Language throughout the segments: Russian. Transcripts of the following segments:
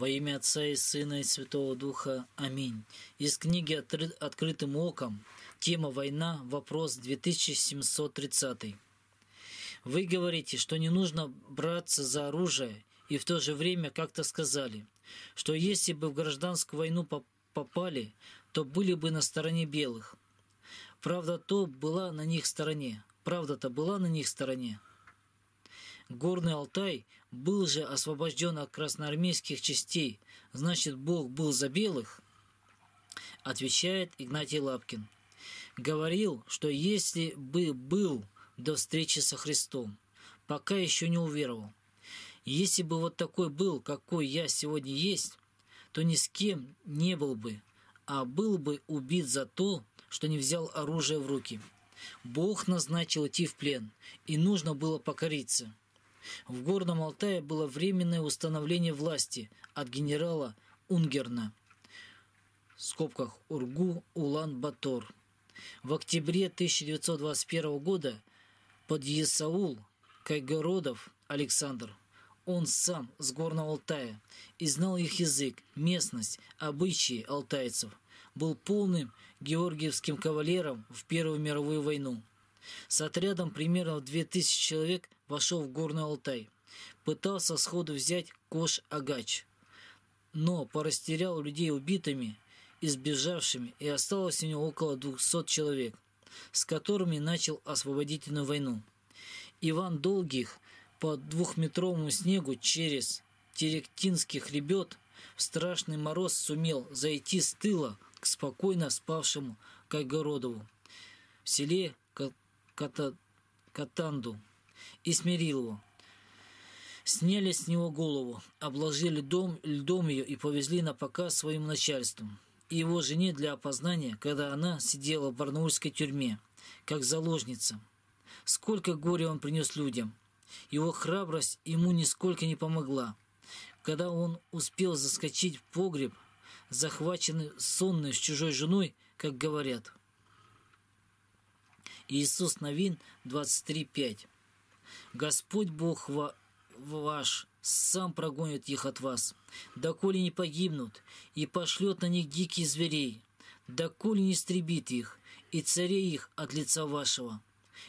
Во имя Отца и Сына и Святого Духа. Аминь. Из книги «Открытым оком» тема «Война. Вопрос 2730». Вы говорите, что не нужно браться за оружие, и в то же время как-то сказали, что если бы в гражданскую войну попали, то были бы на стороне белых. Правда то была на них стороне. Правда-то была на них стороне. Горный Алтай был же освобожден от красноармейских частей, значит, Бог был за белых? Отвечает Игнатий Лапкин. Говорил, что если бы был до встречи со Христом, пока еще не уверовал. Если бы вот такой был, какой я сегодня есть, то ни с кем не был бы, а был бы убит за то, что не взял оружие в руки. Бог назначил идти в плен, и нужно было покориться. В Горном Алтае было временное установление власти от генерала Унгерна, в скобках Ургу Улан-Батор. В октябре 1921 года под Есаул Кайгородов Александр, он сам с Горного Алтая, и знал их язык, местность, обычаи алтайцев, был полным георгиевским кавалером в Первую мировую войну. С отрядом примерно в 2000 человек вошел в Горный Алтай. Пытался сходу взять Кош-Агач, но порастерял людей убитыми и сбежавшими, и осталось у него около 200 человек, с которыми начал освободительную войну. Иван Долгих по двухметровому снегу через Теректинский хребет в страшный мороз сумел зайти с тыла к спокойно спавшему Кайгородову в селе Ката... Катанду и смирил его. Сняли с него голову, обложили дом, льдом ее и повезли на показ своим начальством и его жене для опознания, когда она сидела в барнаульской тюрьме, как заложница. Сколько горя он принес людям. Его храбрость ему нисколько не помогла. Когда он успел заскочить в погреб, захваченный сонный с чужой женой, как говорят. Иисус Новин 23.5 Господь Бог ваш сам прогонит их от вас, доколе не погибнут, и пошлет на них диких зверей, доколе не истребит их, и царей их от лица вашего,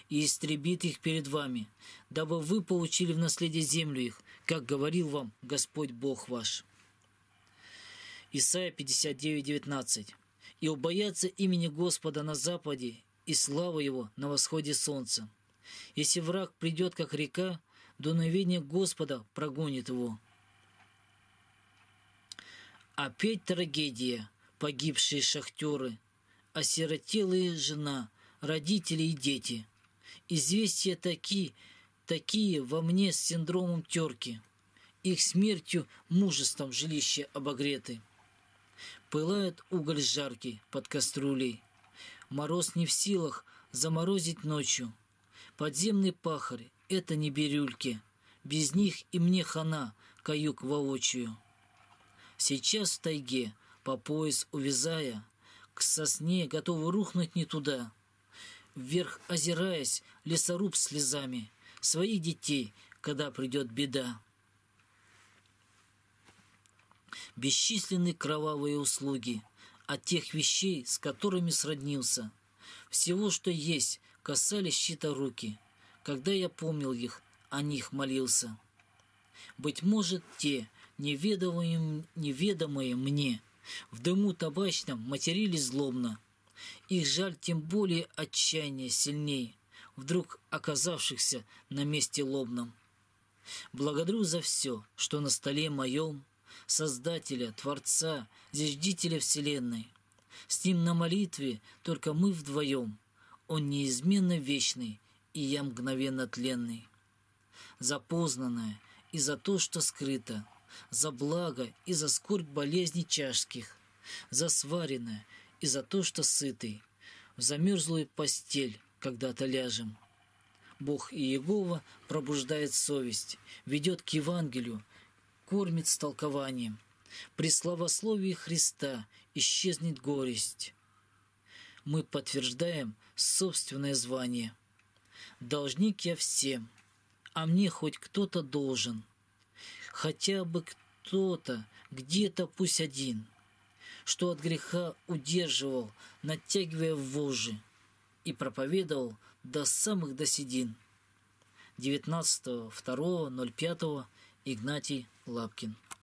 и истребит их перед вами, дабы вы получили в наследие землю их, как говорил вам Господь Бог ваш». Исайя 59:19. «И убоятся имени Господа на западе, и славы Его на восходе солнца. Если враг придет, как река, дуновение Господа прогонит его. Опять трагедия, погибшие шахтеры, осиротелые жена, родители и дети. Известия такие, такие во мне с синдромом терки. Их смертью мужеством жилище обогреты. Пылает уголь жаркий под кастрюлей. Мороз не в силах заморозить ночью — Подземный пахарь — это не бирюльки. Без них и мне хана, каюк воочию. Сейчас в тайге, по пояс увязая, К сосне готовы рухнуть не туда. Вверх озираясь, лесоруб слезами, Своих детей, когда придет беда. Бесчисленные кровавые услуги От тех вещей, с которыми сроднился. Всего, что есть, касались щита руки, когда я помнил их, о них молился. Быть может, те, неведомые, неведомые мне, в дыму табачном материли злобно. Их жаль тем более отчаяние сильней, вдруг оказавшихся на месте лобном. Благодарю за все, что на столе моем, Создателя, Творца, Зиждителя Вселенной. С ним на молитве только мы вдвоем — он неизменно вечный, и я мгновенно тленный. За познанное и за то, что скрыто, за благо и за скорбь болезней чашских, за сваренное и за то, что сытый, в замерзлую постель когда-то ляжем. Бог и Иегова пробуждает совесть, ведет к Евангелию, кормит с толкованием. При славословии Христа исчезнет горесть, мы подтверждаем собственное звание. Должник я всем, а мне хоть кто-то должен. Хотя бы кто-то, где-то пусть один, что от греха удерживал, натягивая вожжи, и проповедовал до самых досидин. 19.02.05 Игнатий Лапкин